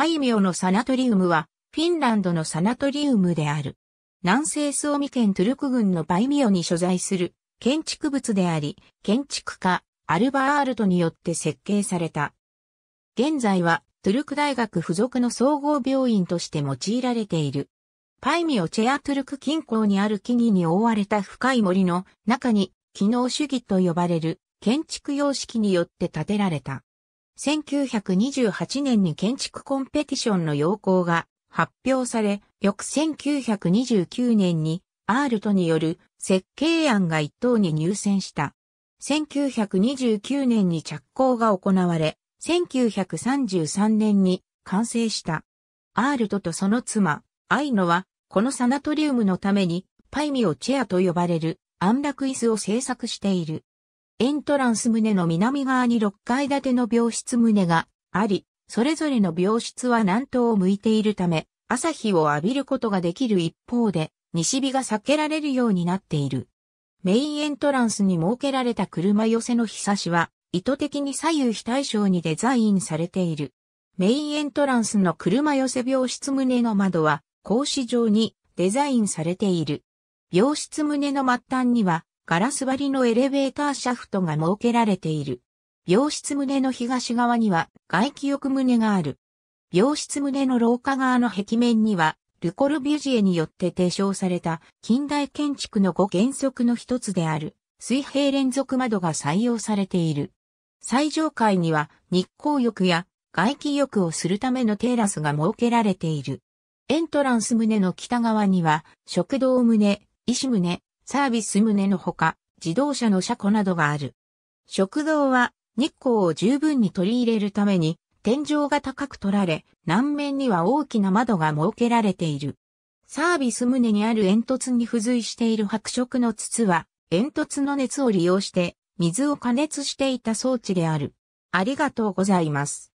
パイミオのサナトリウムは、フィンランドのサナトリウムである。南西スオミ県トゥルク郡のパイミオに所在する建築物であり、建築家、アルバールトによって設計された。現在は、トゥルク大学附属の総合病院として用いられている。パイミオチェアトゥルク近郊にある木々に覆われた深い森の中に、機能主義と呼ばれる建築様式によって建てられた。1928年に建築コンペティションの要項が発表され、翌1929年にアールトによる設計案が一等に入選した。1929年に着工が行われ、1933年に完成した。アールトとその妻、アイノは、このサナトリウムのために、パイミオチェアと呼ばれる安楽椅子を製作している。エントランス棟の南側に6階建ての病室棟があり、それぞれの病室は南東を向いているため、朝日を浴びることができる一方で、西日が避けられるようになっている。メインエントランスに設けられた車寄せの日差しは、意図的に左右非対称にデザインされている。メインエントランスの車寄せ病室棟の窓は、格子状にデザインされている。病室棟の末端には、ガラス張りのエレベーターシャフトが設けられている。病室棟の東側には外気浴棟がある。病室棟の廊下側の壁面には、ルコルビュジエによって提唱された近代建築の5原則の一つである水平連続窓が採用されている。最上階には日光浴や外気浴をするためのテラスが設けられている。エントランス棟の北側には食堂棟、石棟、サービス棟のほか、自動車の車庫などがある。食堂は日光を十分に取り入れるために天井が高く取られ、南面には大きな窓が設けられている。サービス棟にある煙突に付随している白色の筒は、煙突の熱を利用して、水を加熱していた装置である。ありがとうございます。